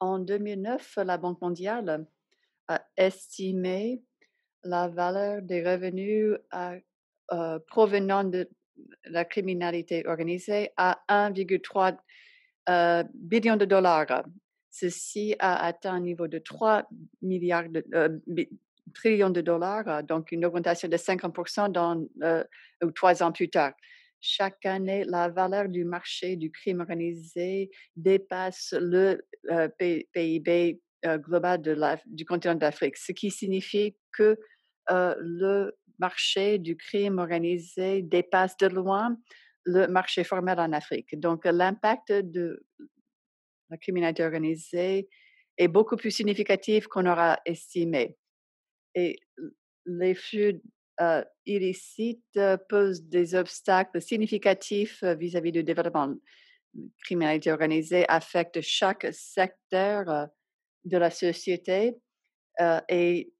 En 2009, la Banque mondiale a estimé la valeur des revenus euh, euh, provenant de la criminalité organisée à 1,3 euh, billion de dollars. Ceci a atteint un niveau de 3 milliards de, trillions de dollars, donc une augmentation de 50% dans, trois ans plus tard chaque année, la valeur du marché du crime organisé dépasse le euh, PIB euh, global de du continent d'Afrique, ce qui signifie que euh, le marché du crime organisé dépasse de loin le marché formel en Afrique. Donc, l'impact de la criminalité organisée est beaucoup plus significatif qu'on aura estimé. Et les flux euh, illicite euh, pose des obstacles significatifs euh, vis-à-vis du développement. La criminalité organisée affecte chaque secteur de la société et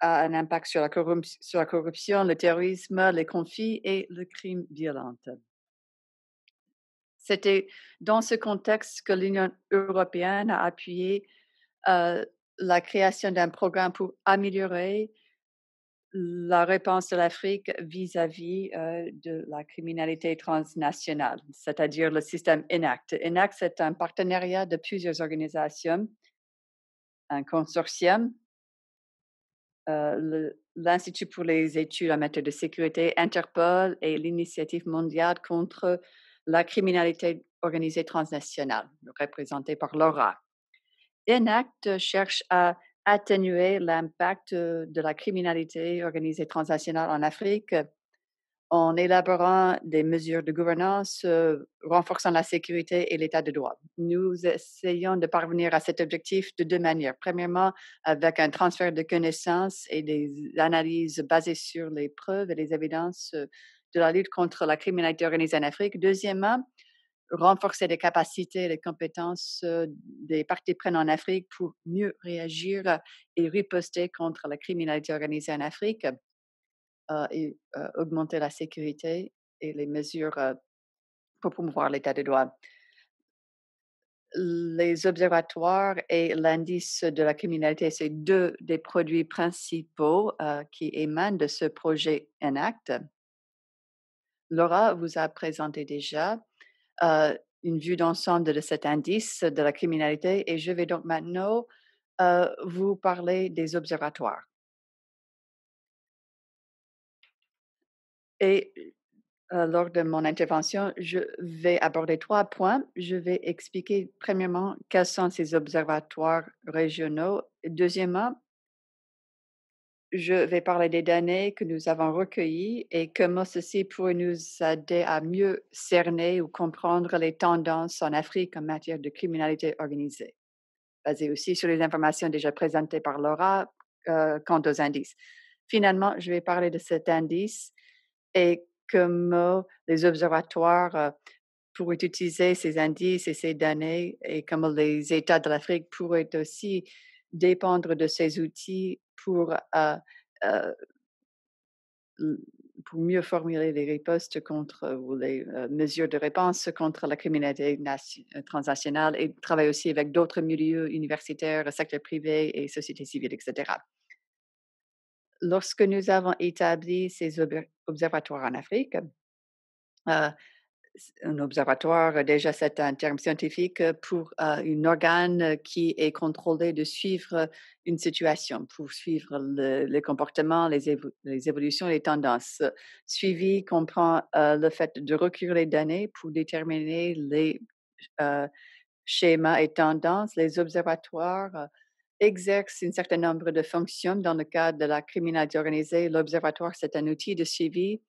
a un impact sur la, corruption, le terrorisme, les conflits et le crime violent. C'était dans ce contexte que l'Union européenne a appuyé la création d'un programme pour améliorer la réponse de l'Afrique vis-à-vis euh, de la criminalité transnationale, c'est-à-dire le système INACT. INACT, c'est un partenariat de plusieurs organisations, un consortium, euh, l'Institut pour les études en matière de sécurité, Interpol et l'Initiative mondiale contre la criminalité organisée transnationale, représentée par l'ORA. INACT cherche à atténuer l'impact de la criminalité organisée transnationale en Afrique en élaborant des mesures de gouvernance renforçant la sécurité et l'état de droit. Nous essayons de parvenir à cet objectif de deux manières. Premièrement, avec un transfert de connaissances et des analyses basées sur les preuves et les évidences de la lutte contre la criminalité organisée en Afrique. Deuxièmement, renforcer les capacités et les compétences euh, des parties prenantes en Afrique pour mieux réagir euh, et riposter contre la criminalité organisée en Afrique euh, et augmenter la sécurité et les mesures pour promouvoir l'état de droit. Les observatoires et l'indice de la criminalité, c'est deux des produits principaux qui émanent de ce projet Enact. Laura vous a présenté déjà euh, une vue d'ensemble de cet indice de la criminalité et je vais donc maintenant euh, vous parler des observatoires. Et euh, lors de mon intervention, je vais aborder trois points. Je vais expliquer premièrement quels sont ces observatoires régionaux. Deuxièmement, je vais parler des données que nous avons recueillies et comment ceci pourrait nous aider à mieux cerner ou comprendre les tendances en Afrique en matière de criminalité organisée, Basé aussi sur les informations déjà présentées par Laura euh, quant aux indices. Finalement, je vais parler de cet indice et comment les observatoires euh, pourraient utiliser ces indices et ces données et comment les États de l'Afrique pourraient aussi dépendre de ces outils pour, euh, euh, pour mieux formuler les ripostes contre euh, les mesures de réponse contre la criminalité transnationale et travailler aussi avec d'autres milieux universitaires, secteur privé et société civile, etc. Lorsque nous avons établi ces observatoires en Afrique, un observatoire euh, déjà c'est un terme scientifique euh, pour euh, un organe qui est contrôlé de suivre une situation, pour suivre les comportements, les, évolutions, les tendances. Suivi comprend le fait de recueillir les données pour déterminer les schémas et tendances. Les observatoires exercent un certain nombre de fonctions dans le cadre de la criminalité organisée. L'observatoire, c'est un outil de suivi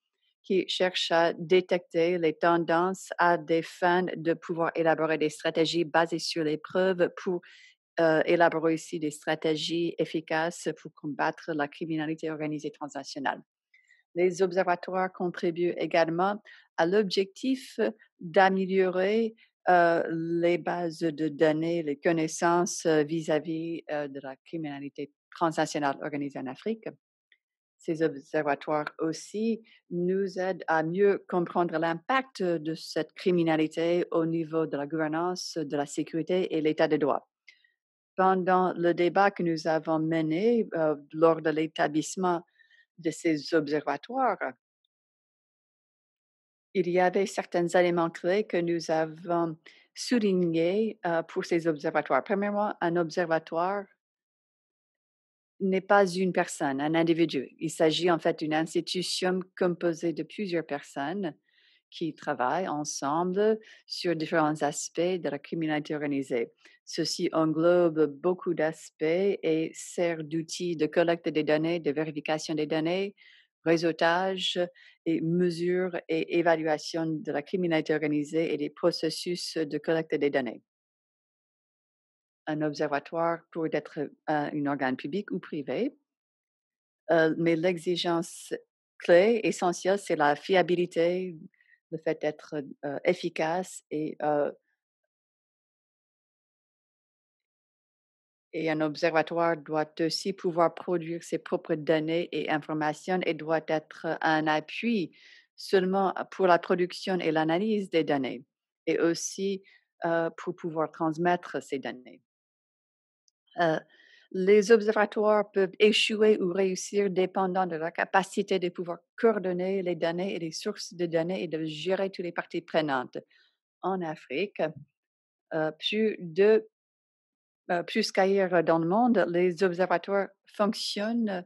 qui cherche à détecter les tendances à des fins de pouvoir élaborer des stratégies basées sur les preuves pour euh, élaborer aussi des stratégies efficaces pour combattre la criminalité organisée transnationale. Les observatoires contribuent également à l'objectif d'améliorer euh, les bases de données, les connaissances euh, vis-à-vis de la criminalité transnationale organisée en Afrique ces observatoires aussi nous aident à mieux comprendre l'impact euh, de cette criminalité au niveau de la gouvernance, de la sécurité et l'état de droit. Pendant le débat que nous avons mené euh, lors de l'établissement de ces observatoires, il y avait certains éléments clés que nous avons soulignés euh, pour ces observatoires. Premièrement, un observatoire n'est pas une personne, un individu. Il s'agit en fait d'une institution composée de plusieurs personnes qui travaillent ensemble sur différents aspects de la criminalité organisée. Ceci englobe beaucoup d'aspects et sert d'outil de collecte des données, de vérification des données, réseautage et mesure et évaluation de la criminalité organisée et des processus de collecte des données un observatoire pour être euh, un, organe public ou privé. Euh, mais l'exigence clé, essentielle, c'est la fiabilité, le fait d'être euh, efficace et, et un observatoire doit aussi pouvoir produire ses propres données et informations et doit être un appui seulement pour la production et l'analyse des données et aussi pour pouvoir transmettre ces données. Euh, les observatoires peuvent échouer ou réussir dépendant de la capacité de pouvoir coordonner les données et les sources de données et de gérer toutes les parties prenantes. En Afrique, euh, plus de euh, plus qu'ailleurs dans le monde, les observatoires fonctionnent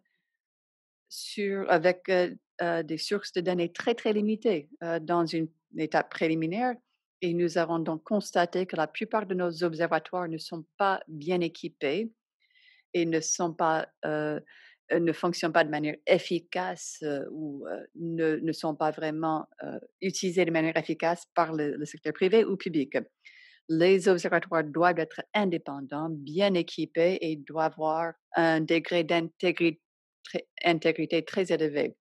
sur, avec des sources de données très, très limitées. dans une étape préliminaire, et nous avons donc constaté que la plupart de nos observatoires ne sont pas bien équipés et ne, sont pas, euh, euh, ne fonctionnent pas de manière efficace euh, ou ne, ne, sont pas vraiment utilisés de manière efficace par le, secteur privé ou public. Les observatoires doivent être indépendants, bien équipés et doivent avoir un degré d'intégrité très élevé.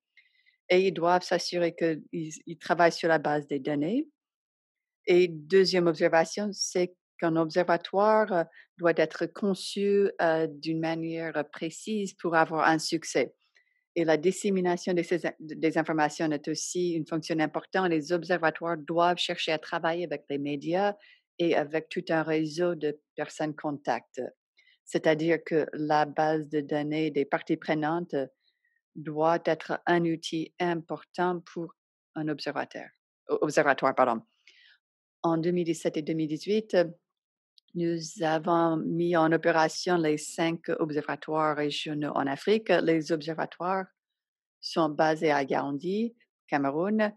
Et ils doivent s'assurer qu'ils travaillent sur la base des données et deuxième observation, c'est qu'un observatoire euh, doit être conçu euh, d'une manière euh, précise pour avoir un succès. Et la dissémination des informations est aussi une fonction importante. Les observatoires doivent chercher à travailler avec les médias et avec tout un réseau de personnes contacts. C'est-à-dire que la base de données des parties prenantes doit être un outil important pour un observateur, observatoire. Pardon en 2017 et 2018, euh, nous avons mis en opération les cinq observatoires régionaux en Afrique. Les observatoires sont basés à Yaoundé, Cameroun, euh,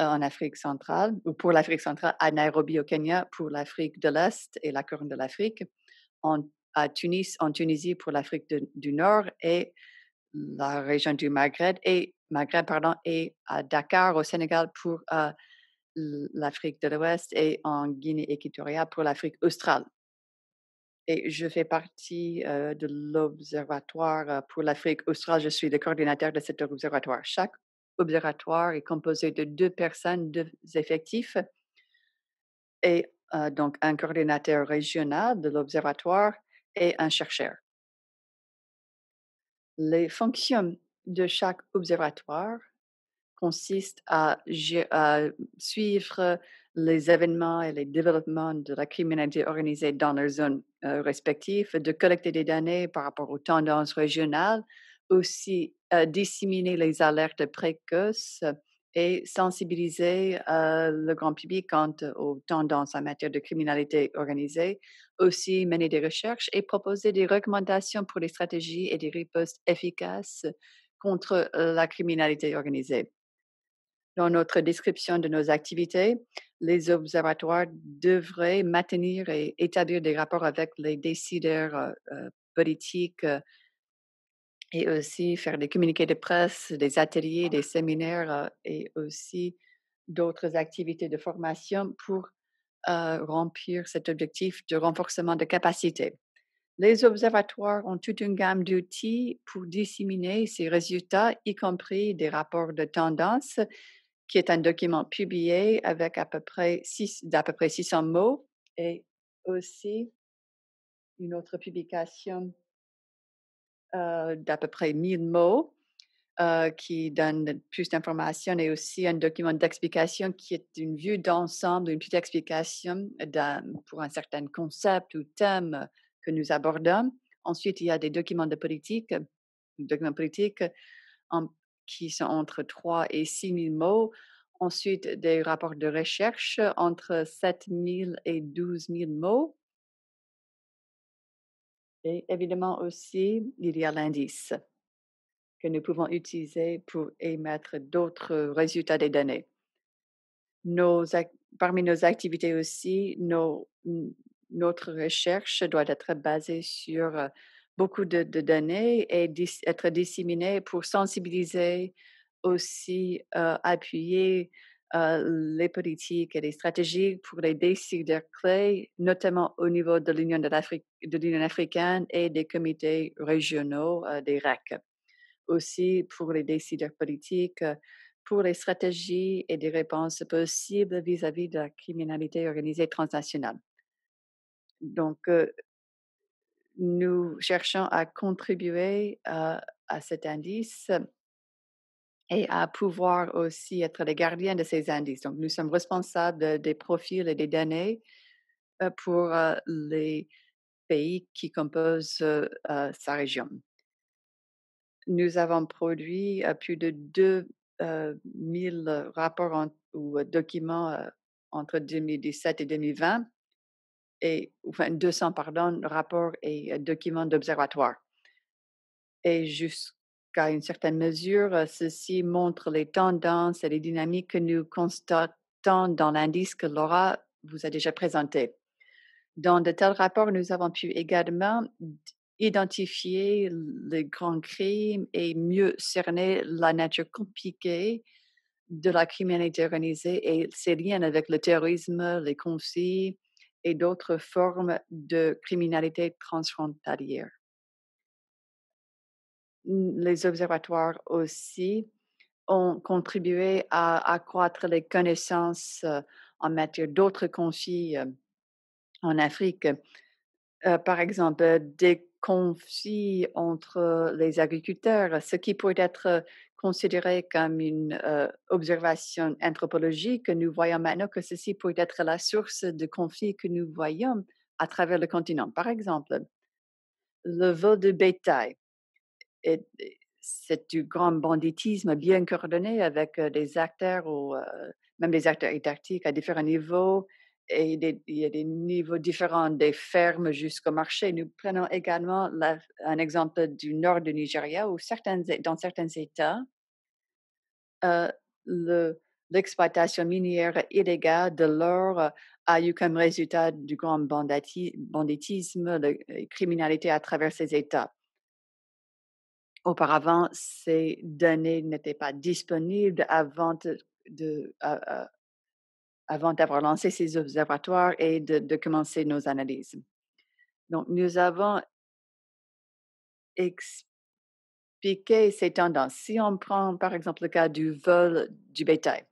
en Afrique centrale, ou pour l'Afrique centrale, à Nairobi au Kenya pour l'Afrique de l'Est et la Corne de l'Afrique, à Tunis, en Tunisie pour l'Afrique du Nord et la région du Maghreb et, pardon, et à Dakar au Sénégal pour euh, l'Afrique de l'Ouest et en Guinée équatoriale pour l'Afrique australe. Et je fais partie euh, de l'Observatoire euh, pour l'Afrique australe. Je suis le coordinateur de cet observatoire. Chaque observatoire est composé de deux personnes, deux effectifs, et euh, donc un coordinateur régional de l'observatoire et un chercheur. Les fonctions de chaque observatoire consiste à, suivre les événements et les développements de la criminalité organisée dans leurs zones euh, respectives, de collecter des données par rapport aux tendances régionales, aussi euh, disséminer les alertes précoces et sensibiliser euh, le grand public quant aux tendances en matière de criminalité organisée, aussi mener des recherches et proposer des recommandations pour des stratégies et des ripostes efficaces contre la criminalité organisée. Dans notre description de nos activités, les observatoires devraient maintenir et établir des rapports avec les décideurs euh, euh, politiques euh, et aussi faire des communiqués de presse, des ateliers, des séminaires et aussi d'autres activités de formation pour remplir cet objectif de renforcement de capacité. Les observatoires ont toute une gamme d'outils pour disséminer ces résultats, y compris des rapports de tendance, qui est un document publié avec à peu près six, d'à peu près 600 mots et aussi une autre publication euh, d'à peu près 1000 mots euh, qui donne plus d'informations et aussi un document d'explication qui est une vue d'ensemble, une petite explication pour un certain concept ou thème que nous abordons. Ensuite, il y a des documents de politique, documents politiques en qui sont entre 3 et 6 000 mots. Ensuite, des rapports de recherche entre 7 000 et 12 000 mots. Et évidemment aussi, il y a l'indice que nous pouvons utiliser pour émettre d'autres résultats des données. parmi nos activités aussi, notre recherche doit être basée sur beaucoup de, données et être disséminées pour sensibiliser aussi, euh, appuyer euh, les politiques et les stratégies pour les décideurs clés, notamment au niveau de l'Union, de, l'Union africaine et des comités régionaux euh, des RAC. Aussi pour les décideurs politiques, pour les stratégies et des réponses possibles vis-à-vis de la criminalité organisée transnationale. Donc, nous cherchons à contribuer à cet indice et à pouvoir aussi être les gardiens de ces indices. Donc, nous sommes responsables des profils et des données pour les pays qui composent euh, sa région. Nous avons produit plus de 2000 rapports ou documents entre 2017 et 2020 et, enfin 200, pardon, rapports et euh, documents d'observatoire. Et jusqu'à une certaine mesure, euh, ceci montre les tendances et les dynamiques que nous constatons dans l'indice que Laura vous a déjà présenté. Dans de tels rapports, nous avons pu également identifier les grands crimes et mieux cerner la nature compliquée de la criminalité organisée et ses liens avec le terrorisme, les conflits, et d'autres formes de criminalité transfrontalière. Les observatoires aussi ont contribué à accroître les connaissances euh, en matière d'autres conflits euh, en Afrique. Euh, par exemple, des conflits entre les agriculteurs, ce qui pourrait être considéré comme une euh, observation anthropologique, nous voyons maintenant que ceci pourrait être la source de conflits que nous voyons à travers le continent. Par exemple, le vol de bétail. C'est du grand banditisme bien coordonné avec euh, des acteurs ou euh, même des acteurs étatiques à différents niveaux et il y a des niveaux différents des fermes jusqu'au marché. Nous prenons également un exemple du nord du Nigeria où dans certains États, euh, l'exploitation minière illégale de l'or euh, a eu comme résultat du grand banditisme, la euh, criminalité à travers ces États. Auparavant, ces données n'étaient pas disponibles avant de, avant d'avoir lancé ces observatoires et de, commencer nos analyses. Donc, nous avons expliqué ces tendances. Si on prend par exemple le cas du vol du bétail,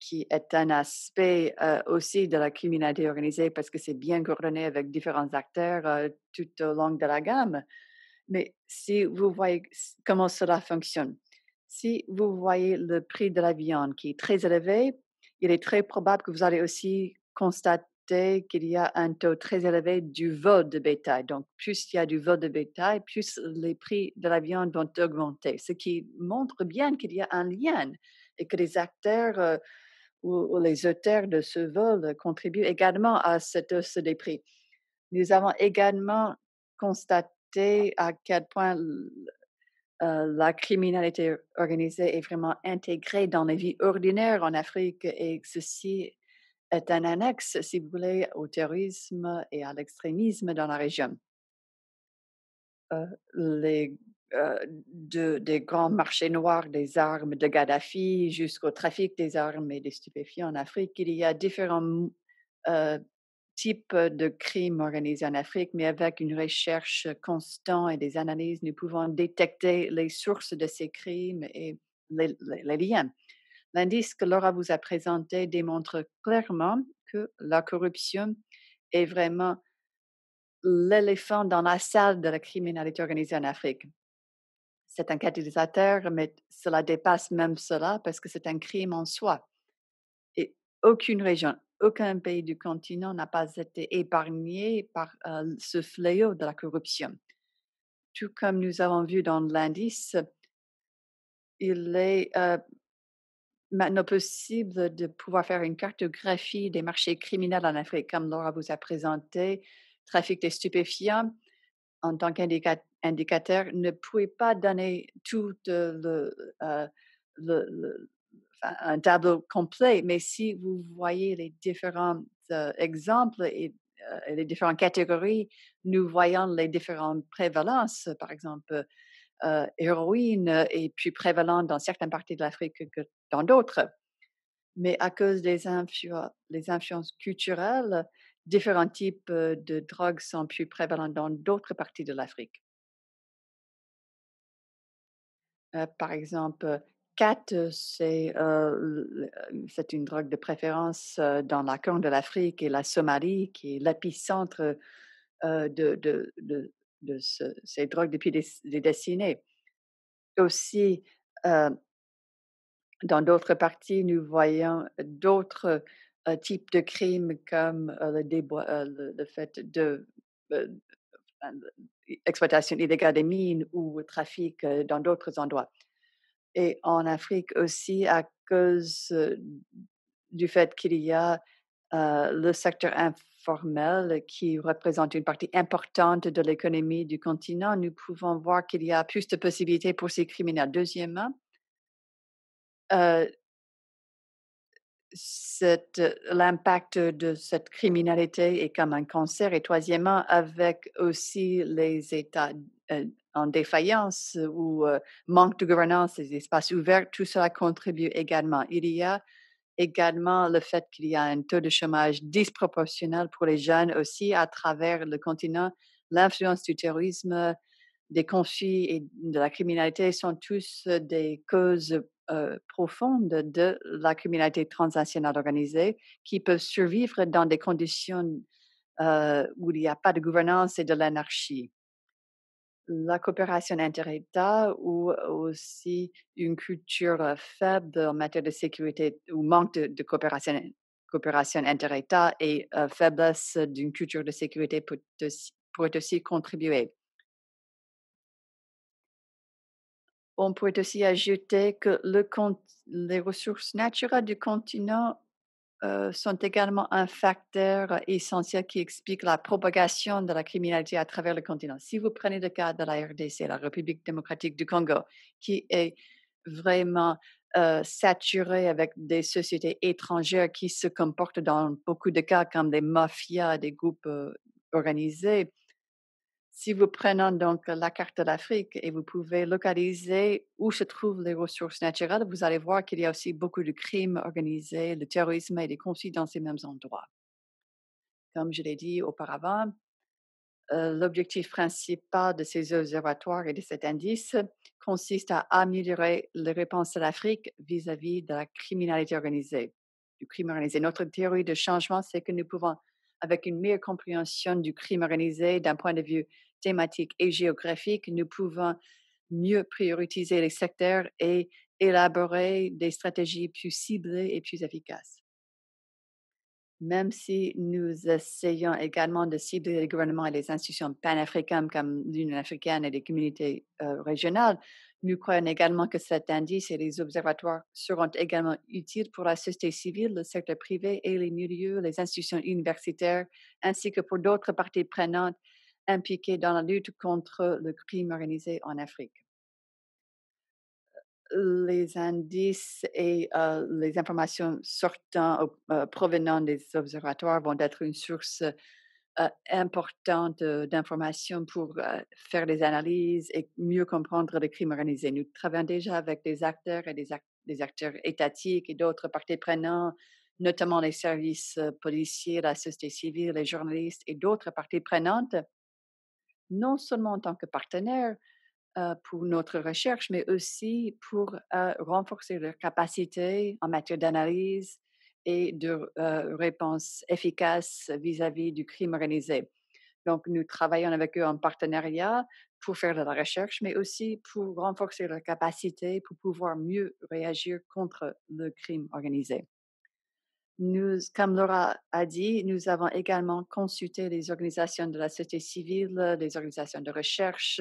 qui est un aspect euh, aussi de la criminalité organisée parce que c'est bien coordonné avec différents acteurs euh, tout au long de la gamme. Mais si vous voyez comment cela fonctionne, si vous voyez le prix de la viande qui est très élevé il est très probable que vous allez aussi constater qu'il y a un taux très élevé du vol de bétail. Donc, plus il y a du vol de bétail, plus les prix de la viande vont augmenter, ce qui montre bien qu'il y a un lien et que les acteurs euh, ou, ou, les auteurs de ce vol contribuent également à cette hausse des prix. Nous avons également constaté à quel point euh, la criminalité organisée est vraiment intégrée dans les vies ordinaires en Afrique et ceci est un annexe, si vous voulez, au terrorisme et à l'extrémisme dans la région. Euh, les, euh, des grands marchés noirs des armes de Gaddafi jusqu'au trafic des armes et des stupéfiants en Afrique, il y a différents type de crime organisé en Afrique, mais avec une recherche constante et des analyses, nous pouvons détecter les sources de ces crimes et les, les liens. L'indice que Laura vous a présenté démontre clairement que la corruption est vraiment l'éléphant dans la salle de la criminalité organisée en Afrique. C'est un catalyseur, mais cela dépasse même cela parce que c'est un crime en soi. Et aucune région, aucun pays du continent n'a pas été épargné par euh, ce fléau de la corruption. Tout comme nous avons vu dans l'indice, il est euh, maintenant possible de pouvoir faire une cartographie des marchés criminels en Afrique, comme Laura vous a présenté. Trafic des stupéfiants, en tant qu'indicateur, ne pouvait pas donner tout euh, le, le un tableau complet, mais si vous voyez les différents euh, exemples euh, et les différentes catégories, nous voyons les différentes prévalences, par exemple euh, héroïne plus plus prévalente dans certaines parties de l'Afrique que dans d'autres. Mais à cause des influences culturelles, différents types euh, de drogues sont plus prévalents dans d'autres parties de l'Afrique. par exemple, 4, c'est une drogue de préférence dans la Corne de l'Afrique et la Somalie, qui est l'épicentre de, ces drogues depuis des, décennies. Aussi, euh, dans d'autres parties, nous voyons d'autres types de crimes comme le, fait de illégale des mines ou le trafic dans d'autres endroits et en Afrique aussi à cause du fait qu'il y a le secteur informel qui représente une partie importante de l'économie du continent, nous pouvons voir qu'il y a plus de possibilités pour ces criminels. Deuxièmement, l'impact de cette criminalité est comme un cancer. Et troisièmement, avec aussi les États en défaillance ou manque de gouvernance des espaces ouverts, tout cela contribue également. Il y a également le fait qu'il y a un taux de chômage disproportionnel pour les jeunes aussi à travers le continent. L'influence du terrorisme, des conflits et de la criminalité sont tous des causes profondes de la criminalité transnationale organisée qui peuvent survivre dans des conditions où il n'y a pas de gouvernance et de l'anarchie la coopération inter état ou aussi une culture faible en matière de sécurité ou manque de, coopération, coopération inter état et faiblesse d'une culture de sécurité peut aussi, aussi contribuer. On pourrait aussi ajouter que les ressources naturelles du continent euh, sont également un facteur essentiel qui explique la propagation de la criminalité à travers le continent. Si vous prenez le cas de la RDC, la République démocratique du Congo, qui est vraiment euh, saturée avec des sociétés étrangères qui se comportent dans beaucoup de cas comme des mafias, des groupes euh, organisés, si vous prenez donc la carte de l'Afrique et vous pouvez localiser où se trouvent les ressources naturelles, vous allez voir qu'il y a aussi beaucoup de crimes organisés, le terrorisme et les conflits dans ces mêmes endroits. Comme je l'ai dit auparavant, euh, l'objectif principal de ces observatoires et de cet indice consiste à améliorer les réponses de l'Afrique vis-à-vis de la criminalité organisée, du crime organisé. Notre théorie de changement, c'est que nous pouvons avec une meilleure compréhension du crime organisé d'un point de vue thématique et géographique, nous pouvons mieux prioriser les secteurs et élaborer des stratégies plus ciblées et plus efficaces. Même si nous essayons également de cibler les gouvernements et les institutions panafricaines comme l'Union africaine et les communautés euh, régionales, nous croyons également que cet indice et les observatoires seront également utiles pour la société civile, le secteur privé et les milieux, les institutions universitaires, ainsi que pour d'autres parties prenantes impliquées dans la lutte contre le crime organisé en Afrique. Les indices et euh, les informations sortant, euh, provenant des observatoires vont être une source euh, importante euh, d'informations pour euh, faire des analyses et mieux comprendre les crimes organisés. Nous travaillons déjà avec des acteurs et des, acteurs étatiques et d'autres parties prenantes, notamment les services policiers, la société civile, les journalistes et d'autres parties prenantes, non seulement en tant que partenaires, pour notre recherche, mais aussi pour renforcer leurs capacités en matière d'analyse, et de réponses réponse efficace vis-à-vis du crime organisé. Donc, nous travaillons avec eux en partenariat pour faire de la recherche, mais aussi pour renforcer leur capacité pour pouvoir mieux réagir contre le crime organisé. Nous, comme Laura a dit, nous avons également consulté les organisations de la société civile, les organisations de recherche,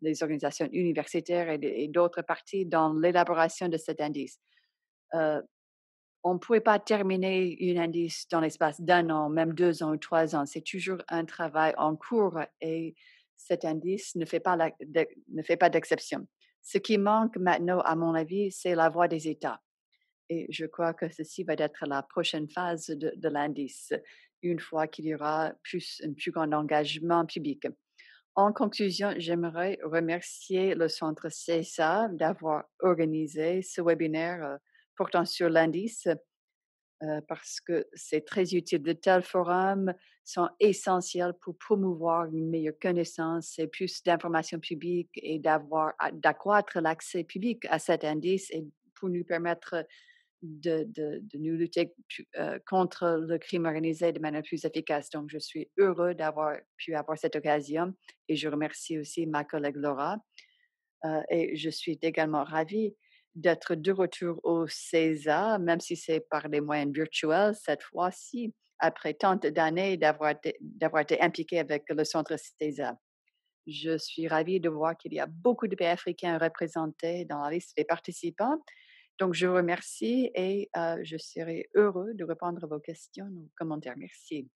les organisations universitaires et, d'autres parties dans l'élaboration de cet indice on ne pouvait pas terminer une indice dans l'espace d'un an, même deux ans ou trois ans. C'est toujours un travail en cours et cet indice ne fait pas, d'exception. Ce qui manque maintenant, à mon avis, c'est la voix des États. Et je crois que ceci va être la prochaine phase de, l'indice, une fois qu'il y aura plus, un plus grand engagement public. En conclusion, j'aimerais remercier le Centre CESA d'avoir organisé ce webinaire euh, portant sur l'indice parce que c'est très utile. De tels forums sont essentiels pour promouvoir une meilleure connaissance et plus d'informations publiques et d'avoir, d'accroître l'accès public à cet indice et pour nous permettre de, nous lutter contre le crime organisé de manière plus efficace. Donc, je suis heureux d'avoir pu avoir cette occasion et je remercie aussi ma collègue Laura. et je suis également ravie d'être de retour au CESA, même si c'est par des moyens virtuels cette fois-ci, après tant d'années d'avoir été impliqué avec le Centre CESA. Je suis ravie de voir qu'il y a beaucoup de pays africains représentés dans la liste des participants. Donc, je vous remercie et euh, je serai heureux de répondre à vos questions ou commentaires. Merci.